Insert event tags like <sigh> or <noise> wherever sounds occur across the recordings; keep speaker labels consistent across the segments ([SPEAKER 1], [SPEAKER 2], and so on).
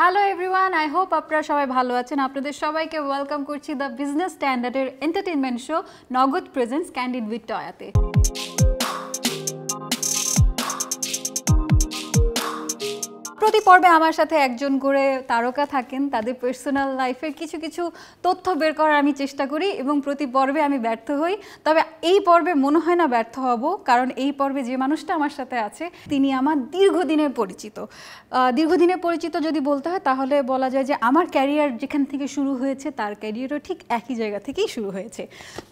[SPEAKER 1] Hello everyone I hope আপনারা সবাই ভালো আছেন আপনাদের সবাইকে ওয়েলকাম করছি দ্য বিজনেস স্ট্যান্ডার্ডের entertainment show Nagad presents candid with টয়াতে প্রতি পর্বে আমার সাথে একজন করে তারকা থাকেন তাদের পার্সোনাল লাইফের কিছু কিছু তথ্য বের করার আমি চেষ্টা করি এবং প্রতি পর্বে আমি ব্যর্থ হই তবে এই পর্বে মনে হয় না ব্যর্থ হব কারণ এই পর্বে যে মানুষটা আমার সাথে আছে তিনি আমার দীর্ঘদিনের পরিচিত দীর্ঘদিনের পরিচিত যদি বলতে হয় তাহলে বলা যায় যে আমার ক্যারিয়ার যেখান থেকে শুরু হয়েছে তার ক্যারিয়ারও ঠিক একই জায়গা থেকেই শুরু হয়েছে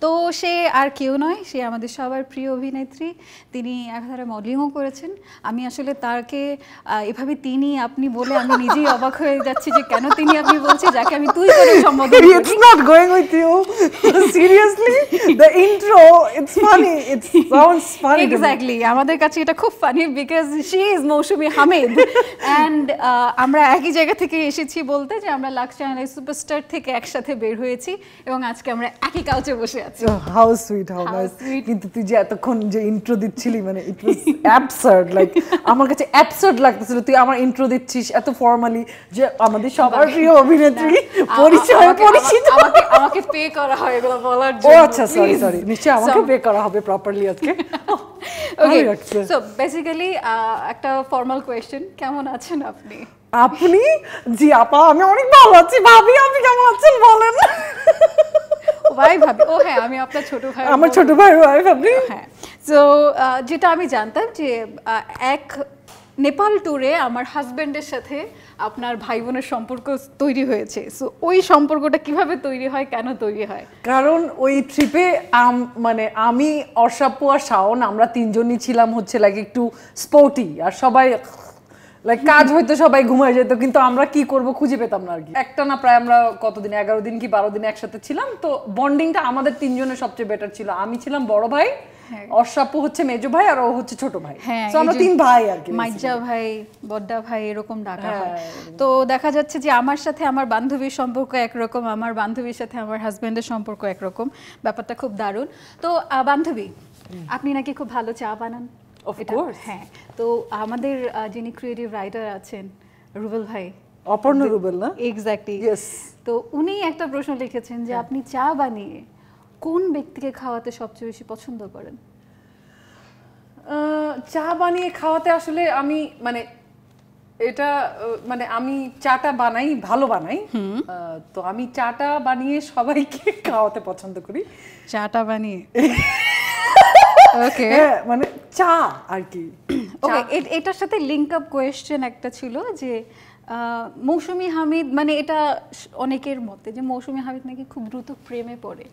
[SPEAKER 1] তো সে আর কেউ নয় সে আমাদের সবার প্রিয় অভিনেত্রী তিনি এক মডেলিংও করেছেন আমি আসলে তাকে এভাবে তিন তিনি আপনি বলে আমি নিজেই অবাক হয়ে যাচ্ছি যে কেন তিনি আপনি বলছে যাকে আমি তুই করে সম্বোধন it's not going with you seriously the intro it's funny it sounds funny exactly আমাদের কাছে এটা খুব ফানি because she is Moushumi Hamid and আমরা একই জায়গা থেকে এসেছি বলতে যে আমরা লাক্স চ্যানেলের সুপারস্টার থেকে একসাথে বের হয়েছি এবং আজকে আমরা একই কাউচে বসে আছি
[SPEAKER 2] হাউ সুইট হাউ নাইস কিন্তু তুই যে এতক্ষণ যে ইন্ট্রো দিচ্ছিলি মানে ইট ওয়াজ অ্যাবসার্ড লাইক আমার কাছে অ্যাবসার্ড লাগতেছিল তুই আমার ইন্ট্রো দিচ্ছিস এত ফর্মালি যে আমাদের সবার প্রিয় অভিনেত্রী পরিচয় পরিচিত
[SPEAKER 1] আমাকে পে করা হয় এগুলো বলার জন্য ও আচ্ছা সরি সরি নিশ্চয়ই আমাকে পে
[SPEAKER 2] করা হবে প্রপারলি আজকে ওকে সো
[SPEAKER 1] বেসিক্যালি একটা ফর্মাল কোশ্চেন কেমন আছেন আপনি আপনি জি আপা আমি অনেক ভালো আছি ভাবি আপনি কেমন আছেন বলেন ভাই ভাবি ও হ্যাঁ আমি আপনার ছোট ভাই আমার ছোট
[SPEAKER 2] ভাই ভাই ভাবি হ্যাঁ
[SPEAKER 1] তো যেটা আমি জানতাম যে এক নেপাল ট্যুরে আমার হাজব্যান্ডের সাথে আপনার ভাই বোনের সম্পর্ক তৈরি হয়েছে সো ওই সম্পর্কটা কিভাবে তৈরি হয় কেন তৈরি হয়
[SPEAKER 2] কারণ ওই ট্রিপে মানে আমি অসাপু আর শাওন আমরা তিনজনই ছিলাম হচ্ছে লাইক একটু স্পোর্টি আর সবাই লাইক কাজ হয়তো সবাই ঘুমায় যেত কিন্তু আমরা কি করব খুঁজে পেতাম না আর কি একটা না প্রায় আমরা কতদিন এগারো দিন কি বারো দিন একসাথে ছিলাম তো বন্ডিংটা আমাদের তিনজনের সবচেয়ে বেটার ছিল আমি ছিলাম বড় ভাই হ্যাঁ। অর্ষাপু হচ্ছে মেজো ভাই আর ও হচ্ছে ছোট ভাই তো হ্যাঁ, আমরা তিন ভাই আর কি মাইজা
[SPEAKER 1] ভাই বড্ডা ভাই এরকম ডাকা হয় হ্যাঁ, তো দেখা যাচ্ছে যে আমার সাথে আমার বান্ধবীর সম্পর্ক একরকম আমার বান্ধবীর সাথে আমার হাজবেন্ডের সম্পর্ক একরকম ব্যাপারটা খুব দারুণ তো বান্ধবী আপনি নাকি খুব ভালো চা বানান হ্যাঁ তো আমাদের যিনি ক্রিয়েটিভ রাইটার আছেন রুবেল ভাই অপর্ণ রুবেল না এক্স্যাক্টলি তো উনি একটা প্রশ্ন লিখেছেন যে আপনি চা বানিয়ে কোন ব্যক্তিকে খাওয়াতে সবচেয়ে বেশি পছন্দ করেন
[SPEAKER 2] চা বানিয়ে খাওয়াতে আসলে আমি মানে এটা মানে আমি চাটা বানাই ভালো বানাই তো আমি চাটা বানিয়ে সবাইকে <laughs> খাওয়াতে
[SPEAKER 1] পছন্দ করি চাটা বানিয়ে ওকে <laughs> হ্যাঁ, মানে চা আর কি ওকে <clears throat> এটার সাথে লিঙ্ক আপ কোয়েশ্চেন একটা ছিল যে মৌসুমি হামিদ মানে এটা অনেকের মতে যে মৌসুমি হামিদ নাকি খুব দ্রুত প্রেমে পড়ে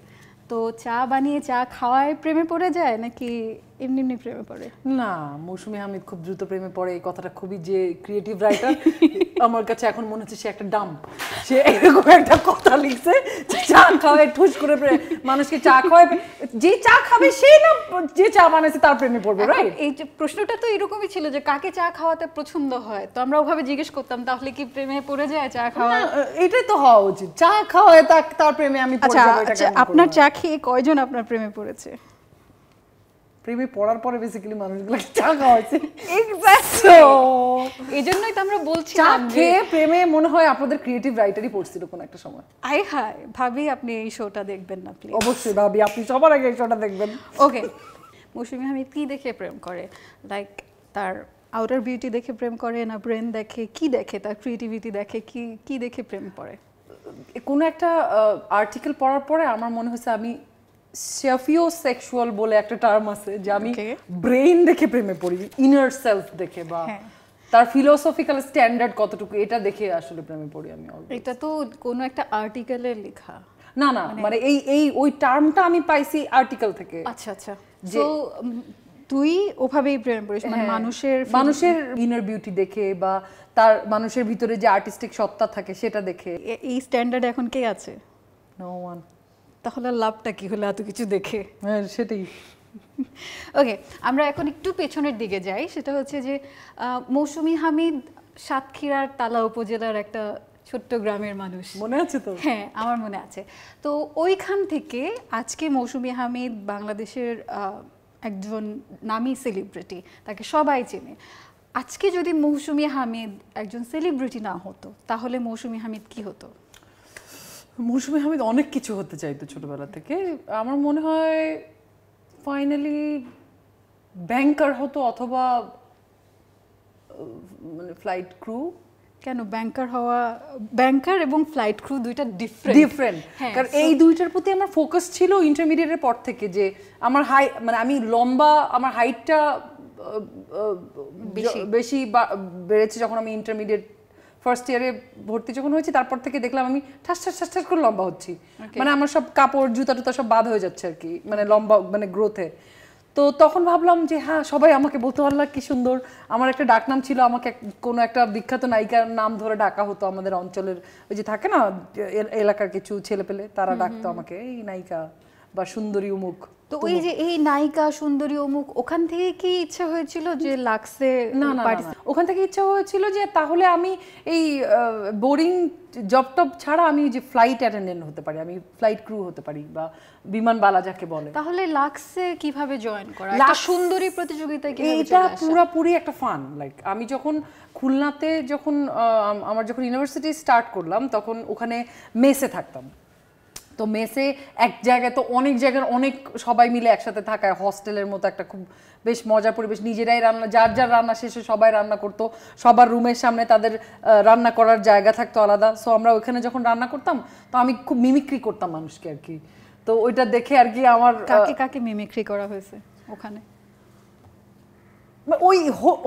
[SPEAKER 1] তো চা বানিয়ে চা খাওয়ায় প্রেমে পড়ে যায় নাকি এমনি এমনি প্রেমে পড়ে
[SPEAKER 2] না মৌসুমি হামিদ খুব দ্রুত প্রেমে পড়ে এই কথাটা খুবই যে ক্রিয়েটিভ রাইটার <laughs> আমার কাছে এখন মনে হচ্ছে সে একটা ডাম্প সে এরকম একটা কথা লিখছে চা খাওয়ায় ঠুস করে মানুষকে চা খাওয়ায় যে চা খাবে সেই না যে চা তার প্রেমে পড়বে রাইট
[SPEAKER 1] এই যে প্রশ্নটা তো এরকমই ছিল যে কাকে চা খাওয়াতে পছন্দ হয় তো আমরা ওভাবে জিজ্ঞেস করতাম তাহলে কি প্রেমে পড়ে যায় চা খাওয়া
[SPEAKER 2] এটাই তো হওয়া উচিত চা খাওয়ায় তার প্রেমে আমি আচ্ছা, আচ্ছা আপনার চা
[SPEAKER 1] খেয়ে কয়জন আপনার প্রেমে পড়েছে পৃথিবী পড়ার পরে বেসিক্যালি মানুষগুলোকে <laughs> চা খাওয়াচ্ছে এই জন্যই তো আমরা বলছি চা খেয়ে
[SPEAKER 2] প্রেমে মনে হয় আপনাদের ক্রিয়েটিভ রাইটারই পড়ছিল কোনো একটা সময়
[SPEAKER 1] আই হায় ভাবি আপনি এই শোটা দেখবেন না প্লিজ অবশ্যই ভাবি আপনি সবার আগে এই শোটা দেখবেন ওকে মৌসুমি আমি কি দেখে প্রেম করে লাইক তার আউটার বিউটি দেখে প্রেম করে না ব্রেন দেখে কি দেখে তার ক্রিয়েটিভিটি দেখে কি কি দেখে প্রেম করে কোনো একটা আর্টিকেল পড়ার পরে আমার
[SPEAKER 2] মনে হচ্ছে আমি সেক্সুয়াল বলে একটা টার্ম আছে যে আমি ব্রেইন দেখে প্রেমে পড়ি ইনার সেলফ দেখে বা হ্যাঁ। তার ফিলোসফিক্যাল স্ট্যান্ডার্ড কতটুকু এটা দেখে আসলে প্রেমে পড়ি আমি
[SPEAKER 1] এটা তো কোনো একটা আর্টিকেলে লেখা না না মানে, মানে এই
[SPEAKER 2] এই ওই টার্মটা আমি পাইছি আর্টিকেল থেকে আচ্ছা আচ্ছা যে তুই ওভাবেই প্রেমে পড়িস মানে হ্যাঁ। মানুষের মানুষের ইনার বিউটি দেখে বা তার মানুষের ভিতরে যে
[SPEAKER 1] আর্টিস্টিক সত্তা থাকে সেটা দেখে এই স্ট্যান্ডার্ড এখন কে আছে নো ওয়ান তাহলে লাভটা কি হলো এত কিছু দেখে হ্যাঁ সেটাই ওকে আমরা এখন একটু পেছনের দিকে যাই সেটা হচ্ছে যে মৌসুমি হামিদ সাতক্ষীরার তালা উপজেলার একটা ছোট্ট গ্রামের মানুষ মনে আছে তো হ্যাঁ আমার মনে আছে তো ওইখান থেকে আজকে মৌসুমি হামিদ বাংলাদেশের একজন নামি সেলিব্রিটি তাকে সবাই চেনে আজকে যদি মৌসুমি হামিদ একজন সেলিব্রিটি না হতো তাহলে মৌসুমি হামিদ কি হতো
[SPEAKER 2] মৌসুমি হামিদ অনেক কিছু হতে চাইতো ছোটবেলা থেকে আমার মনে হয় ফাইনালি ব্যাংকার
[SPEAKER 1] হতো অথবা মানে ফ্লাইট ক্রু কেন ব্যাংকার হওয়া ব্যাংকার এবং ফ্লাইট ক্রু দুইটা ডিফারেন্ট হ্যাঁ, ডিফারেন্ট কারণ এই দুইটার প্রতি আমার
[SPEAKER 2] ফোকাস ছিল ইন্টারমিডিয়েটের পর থেকে যে আমার হাই মানে আমি লম্বা আমার হাইটটা বেশি বেড়েছে যখন আমি ইন্টারমিডিয়েট ফার্স্ট ইয়ারে ভর্তি যখন হয়েছি তারপর থেকে দেখলাম আমি ঠাস ঠাস ঠাস করে লম্বা হচ্ছি মানে আমার সব কাপড় জুতা টুতা সব বাদ হয়ে যাচ্ছে আর কি মানে লম্বা মানে গ্রোথে তো তখন ভাবলাম যে হ্যাঁ সবাই আমাকে বলতে পারলাম কি সুন্দর আমার একটা ডাকনাম ছিল আমাকে কোনো একটা বিখ্যাত নায়িকার নাম ধরে ডাকা হতো আমাদের অঞ্চলের ওই যে থাকে না এলাকার কিছু ছেলে পেলে তারা ডাকতো আমাকে এই নায়িকা বা সুন্দরী উমুখ তো ওই যে
[SPEAKER 1] এই নায়িকা সুন্দরী অমুক ওখান থেকে কি ইচ্ছা হয়েছিল যে লাক্সে না না ওখান থেকে ইচ্ছা হয়েছিল যে তাহলে আমি এই
[SPEAKER 2] বোরিং জব টপ ছাড়া আমি যে ফ্লাইট অ্যাটেন্ডেন্ট হতে পারি আমি ফ্লাইট ক্রু হতে পারি বা বিমানবালা যাকে বলে
[SPEAKER 1] তাহলে লাক্সে কিভাবে জয়েন করা একটা সুন্দরী প্রতিযোগিতা এটা পুরোপুরি
[SPEAKER 2] একটা ফান লাইক আমি যখন খুলনাতে যখন আমার যখন ইউনিভার্সিটি স্টার্ট করলাম তখন ওখানে মেসে থাকতাম তো মেসে এক জায়গায় তো অনেক জায়গার অনেক সবাই মিলে একসাথে থাকায় হস্টেলের মতো একটা খুব বেশ মজার পরিবেশ নিজেরাই রান্না যার যার রান্না শেষে সবাই রান্না করতো সবার রুমের সামনে তাদের রান্না করার জায়গা থাকতো আলাদা সো আমরা ওইখানে যখন রান্না করতাম তো আমি খুব মিমিক্রি করতাম মানুষকে আর কি
[SPEAKER 1] তো ওইটা দেখে আর কি আমার কাকে কাকে মিমিক্রি করা হয়েছে ওখানে
[SPEAKER 2] মানে ওই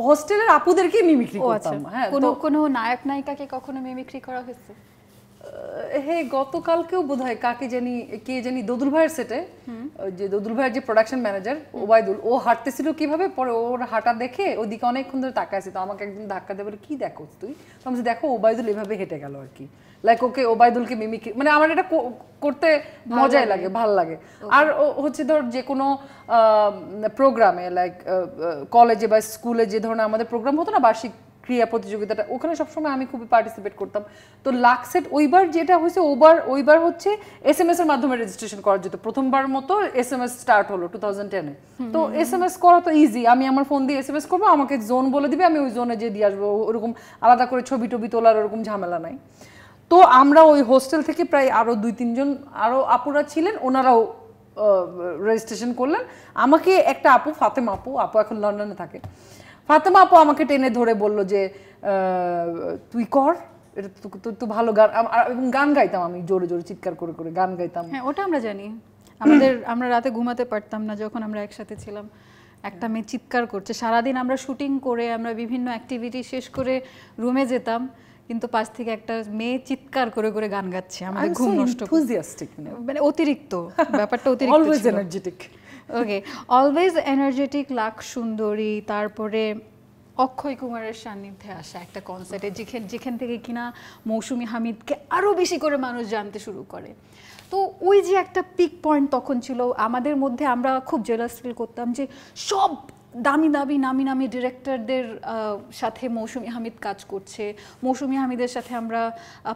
[SPEAKER 2] হোস্টেলের আপুদেরকে মিমিক্রি আচ্ছা। করতাম হ্যাঁ কোনো
[SPEAKER 1] কোনো নায়ক নায়িকাকে কখনো মিমিক্রি করা হয়েছে হে গতকালকেও বোধ হয় কাকে জানি কে জানি
[SPEAKER 2] দদুল ভাইয়ের সেটে যে দদুল ভাইয়ের যে প্রোডাকশন ম্যানেজার ওবায়দুল ও হাঁটতেছিল কিভাবে পরে ওর হাঁটা দেখে ওদিকে অনেকক্ষণ ধরে আছে তো আমাকে একদিন ধাক্কা দেবে কি দেখো তুই আমি দেখো ওবায়দুল এভাবে হেঁটে গেল আর কি লাইক ওকে ওবায়দুলকে মিমিক মানে আমার এটা করতে মজাই লাগে ভাল লাগে আর হচ্ছে ধর যে কোনো প্রোগ্রামে লাইক কলেজে বা স্কুলে যে ধরনের আমাদের প্রোগ্রাম হতো না বার্ষিক ক্রিয়া প্রতিযোগিতাটা ওখানে সবসময় আমি খুবই পার্টিসিপেট করতাম তো লাক্সেট ওইবার যেটা হয়েছে ওবার ওইবার হচ্ছে এস এম এস এর মাধ্যমে রেজিস্ট্রেশন করা যেত প্রথমবার মতো এস এম এস স্টার্ট হলো টু থাউজেন্ড টেনে তো এস এম এস করা তো ইজি আমি আমার ফোন দিয়ে এস এম এস করবো আমাকে জোন বলে দিবে আমি ওই জোনে যেয়ে দিয়ে আসবো ওরকম আলাদা করে ছবি টবি তোলার ওরকম ঝামেলা নাই তো আমরা ওই হোস্টেল থেকে প্রায় আরও দুই তিনজন আরও আপুরা ছিলেন ওনারাও রেজিস্ট্রেশন করলেন আমাকে একটা আপু ফাতেমা আপু আপু এখন লন্ডনে থাকে ফাতেমা আপু আমাকে টেনে ধরে বলল যে তুই কর
[SPEAKER 1] এটা তো ভালো গান এবং গান গাইতাম আমি জোরে জোরে চিৎকার করে করে গান গাইতাম হ্যাঁ ওটা আমরা জানি আমাদের আমরা রাতে ঘুমাতে পারতাম না যখন আমরা একসাথে ছিলাম একটা মেয়ে চিৎকার করছে সারাদিন আমরা শুটিং করে আমরা বিভিন্ন অ্যাক্টিভিটি শেষ করে রুমে যেতাম কিন্তু পাশ থেকে একটা মেয়ে চিৎকার করে করে গান গাচ্ছে আমাদের ঘুম নষ্ট মানে অতিরিক্ত ব্যাপারটা অতিরিক্ত always energetic okay always energetic Lux সুন্দরী তারপরে অক্ষয় কুমারের সান্নিধ্যে আসা একটা কনসার্টে যেখান যেখান থেকে কিনা মৌসুমি হামিদকে আরও বেশি করে মানুষ জানতে শুরু করে তো ওই যে একটা পিক পয়েন্ট তখন ছিল আমাদের মধ্যে আমরা খুব জেলাস ফিল করতাম যে সব দামি দামি নামি নামি ডিরেক্টরদের সাথে মৌসুমি হামিদ কাজ করছে মৌসুমি হামিদের সাথে আমরা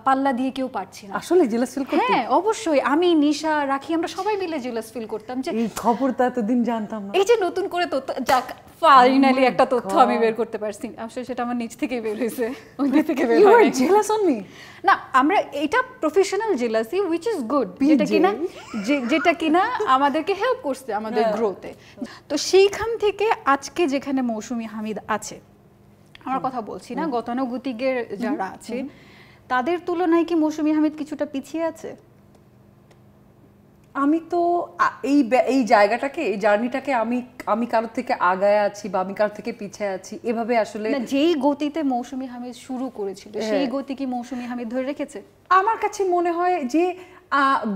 [SPEAKER 1] পাল্লা দিয়ে কেউ পারছি না আসলে জেলাস ফিল করতে হ্যাঁ অবশ্যই আমি নিশা রাখি আমরা সবাই মিলে জেলাস ফিল করতাম যে এই খবরটা
[SPEAKER 2] এতদিন জানতাম
[SPEAKER 1] না এই যে নতুন করে তো যাক ফাইনালি oh একটা তথ্য আমি বের করতে পারছি আসলে সেটা আমার নিজ <laughs> থেকে বের হয়েছে ওইদিক থেকে বের হয় ইউ জেলাস অন মি না আমরা এটা professional jealousy which is good যেটা কিনা যেটা কিনা আমাদেরকে হেল্প করছে আমাদের গ্রোথে তো সেইখান থেকে আজকে যেখানে মৌসুমি হামিদ আছে আমার কথা বলছি না mm-hmm. গতানুগতিকের যারা mm-hmm. আছে তাদের তুলনায় কি মৌসুমি হামিদ কিছুটা পিছিয়ে আছে আমি
[SPEAKER 2] তো এই এই জায়গাটাকে এই জার্নিটাকে আমি আমি কারোর থেকে আগায় আছি বা আমি কারোর থেকে পিছিয়ে আছি এভাবে আসলে
[SPEAKER 1] যেই গতিতে মৌসুমি হামিদ শুরু করেছিল হ্যাঁ। সেই গতি কি
[SPEAKER 2] মৌসুমি হামিদ ধরে রেখেছে আমার কাছে মনে হয় যে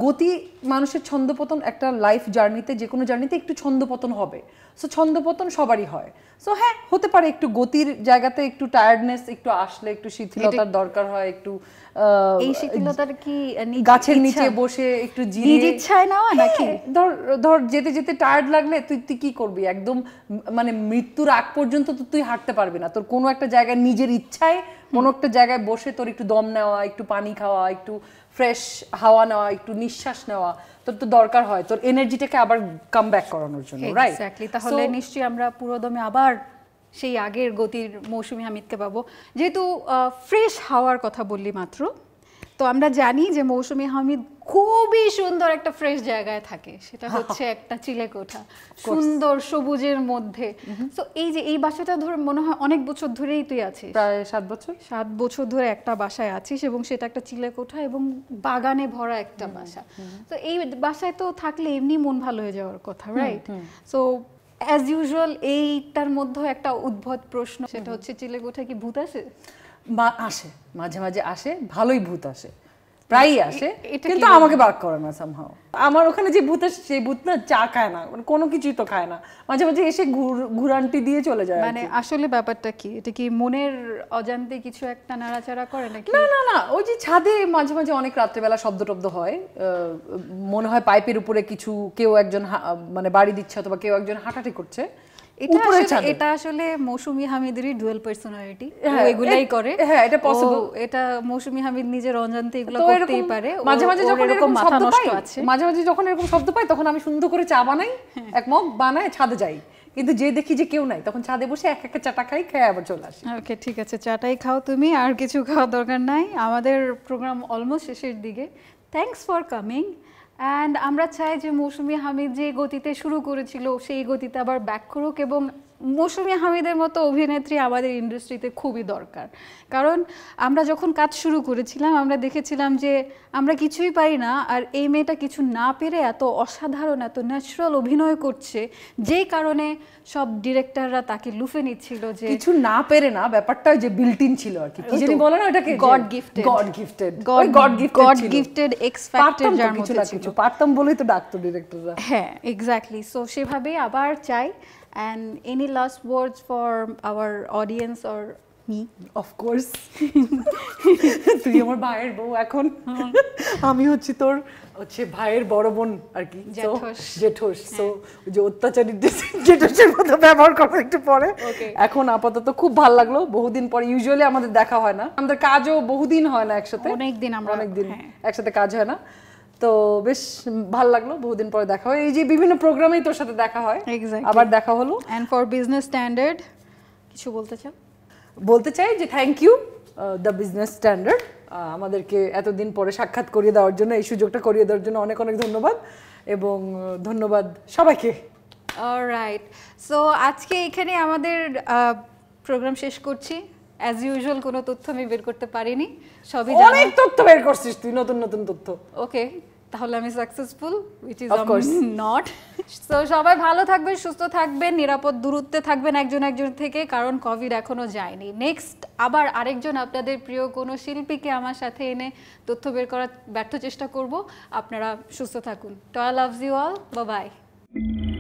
[SPEAKER 2] গতি মানুষের ছন্দপতন একটা লাইফ জার্নিতে যে কোনো জার্নিতে একটু ছন্দপতন হবে সো ছন্দপতন সবারই হয় সো হ্যাঁ হতে পারে একটু গতির জায়গাতে একটু টায়ার্ডনেস একটু আসলে একটু শিথিলতার দরকার হয় একটু এই শিথিলতার কি গাছের নিচে বসে একটু ইচ্ছায় নেওয়া নাকি হ্যাঁ, ধর ধর যেতে যেতে টায়ার্ড লাগলে তুই তুই কি করবি একদম মানে মৃত্যুর আগ পর্যন্ত তো তুই হাঁটতে পারবি না তোর কোনো একটা জায়গায় নিজের ইচ্ছায় কোনো একটা জায়গায় বসে তোর একটু দম নেওয়া একটু পানি খাওয়া একটু ফ্রেশ হাওয়া নেওয়া একটু নিঃশ্বাস নেওয়া তোর তো দরকার হয় তোর এনার্জিটাকে আবার কাম ব্যাক করানোর জন্য তাহলে
[SPEAKER 1] নিশ্চয়ই আমরা পুরোদমে আবার সেই আগের গতির মৌসুমি হামিদকে পাবো যেহেতু ফ্রেশ হাওয়ার কথা বললি মাত্র তো আমরা জানি যে মৌসুমি হামিদ খুবই সুন্দর একটা ফ্রেশ জায়গায় থাকে সেটা <laughs> হচ্ছে একটা চিলে কোঠা সুন্দর সবুজের মধ্যে তো এই যে এই বাসাটা ধর মনে হয় অনেক বছর ধরেই তুই আছিস প্রায় সাত বছর সাত বছর ধরে একটা বাসায় আছিস এবং সেটা একটা চিলে কোঠা এবং বাগানে ভরা একটা বাসা তো এই বাসায় তো থাকলে এমনি মন ভালো হয়ে যাওয়ার কথা রাইট সো অ্যাজ ইউজুয়াল এইটার মধ্যে একটা উদ্ভব প্রশ্ন সেটা হচ্ছে চিলে কোঠা কি ভূত আছে বা আসে মাঝে মাঝে
[SPEAKER 2] আসে ভালোই ভূত আসে
[SPEAKER 1] প্রায়ই আসে কিন্তু আমাকে বাক
[SPEAKER 2] করে না সামহাও আমার ওখানে যে
[SPEAKER 1] ভূত আসে সেই ভূত না চা খায় না মানে কোনো কিছুই তো খায় না মাঝে মাঝে এসে ঘুরানটি দিয়ে চলে যায় মানে আসলে ব্যাপারটা কি এটা কি মনের অজান্তে কিছু একটা নাড়াচাড়া করে নাকি না না না ওই
[SPEAKER 2] যে ছাদে মাঝে মাঝে অনেক রাত্রেবেলা শব্দ টব্দ হয় মনে হয় পাইপের উপরে কিছু কেউ একজন মানে বাড়ি দিচ্ছে অথবা কেউ একজন হাঁটাটি করছে ছাদে এটা
[SPEAKER 1] আসলে মৌসুমী হামিদেরই পার্সোনালিটি হ্যাঁ, এগুলাই করে হ্যাঁ এটা পসিবল এটা হামিদ নিজের এগুলো করতেই পারে মাঝে মাঝে যখন এরকম শব্দ পাই মাঝে মাঝে যখন এরকম
[SPEAKER 2] শব্দ পাই তখন আমি সুন্দর করে চা বানাই হ্যাঁ। এক মগ বানায় ছাদে যাই কিন্তু যে দেখি যে কেউ নাই তখন ছাদে
[SPEAKER 1] বসে এক একটা চাটা খাই খেয়ে আবার চলে আসি ওকে ঠিক আছে চাটাই খাও তুমি আর কিছু খাওয়া দরকার নাই আমাদের প্রোগ্রাম অলমোস্ট শেষের দিকে থ্যাংকস ফর কামিং অ্যান্ড আমরা চাই যে মৌসুমি হামিদ যে গতিতে শুরু করেছিল সেই গতিতে আবার ব্যাক করুক এবং মৌসুমি হামিদের মতো অভিনেত্রী আমাদের ইন্ডাস্ট্রিতে খুবই দরকার কারণ আমরা যখন কাজ শুরু করেছিলাম আমরা দেখেছিলাম যে আমরা কিছুই পাই না আর এই মেয়েটা কিছু না পেরে এত অসাধারণ এত ন্যাচুরাল অভিনয় করছে যেই কারণে সব ডিরেক্টররা তাকে লুফে নিচ্ছিল যে কিছু
[SPEAKER 2] না পেরে না ব্যাপারটা যে বিল্টিন ছিল আর কি জানি বলে না ওটাকে God gifted God
[SPEAKER 1] gifted God gifted God gifted X factor যার মধ্যে ছিল পারতাম বলেই তো ডাক্তার ডিরেক্টররা হ্যাঁ এক্স্যাক্টলি সো সেভাবেই আবার চাই And any last words for our audience or me? Of course. <laughs> তুই আমার ভাইয়ের বউ এখন <laughs> আমি
[SPEAKER 2] হচ্ছি তোর হচ্ছে ভাইয়ের বড় বোন আর কি জেঠোস সো হ্যাঁ। যে অত্যাচারী জেঠোসের মতো ব্যবহার করবো একটু পরে এখন আপাতত খুব ভাল লাগলো বহুদিন পরে ইউজুয়ালি আমাদের দেখা হয় না আমাদের কাজও বহুদিন হয় না একসাথে অনেকদিন আমরা অনেকদিন হ্যাঁ। একসাথে কাজ হয় না তো বেশ ভাল লাগলো বহুদিন পরে দেখা হয় এই যে বিভিন্ন প্রোগ্রামেই তোর সাথে দেখা হয় আবার দেখা হলো অ্যান্ড ফর বিজনেস স্ট্যান্ডার্ড
[SPEAKER 1] কিছু বলতে চাও
[SPEAKER 2] বলতে চাই যে thank you the business standard আমাদেরকে এতদিন পরে সাক্ষাৎ করিয়ে দেওয়ার জন্য এই সুযোগটা করিয়ে দেওয়ার জন্য অনেক অনেক ধন্যবাদ এবং uh, ধন্যবাদ সবাইকে
[SPEAKER 1] রাইট সো আজকে এখানে আমাদের প্রোগ্রাম uh, শেষ করছি অ্যাজ ইউজুয়াল কোনো তথ্য আমি বের করতে পারিনি সবই অনেক
[SPEAKER 2] তথ্য বের করছিস তুই নতুন নতুন তথ্য
[SPEAKER 1] ওকে তাহলে আমি successful which is not so সবাই ভালো থাকবেন সুস্থ থাকবেন নিরাপদ দূরত্বে থাকবেন একজন একজন থেকে কারণ কোভিড এখনো যায়নি নেক্সট আবার আরেকজন আপনাদের প্রিয় কোনো শিল্পীকে আমার সাথে এনে তথ্য বের করার ব্যর্থ চেষ্টা করব আপনারা সুস্থ থাকুন টয়া লাভস ইউ অল বাই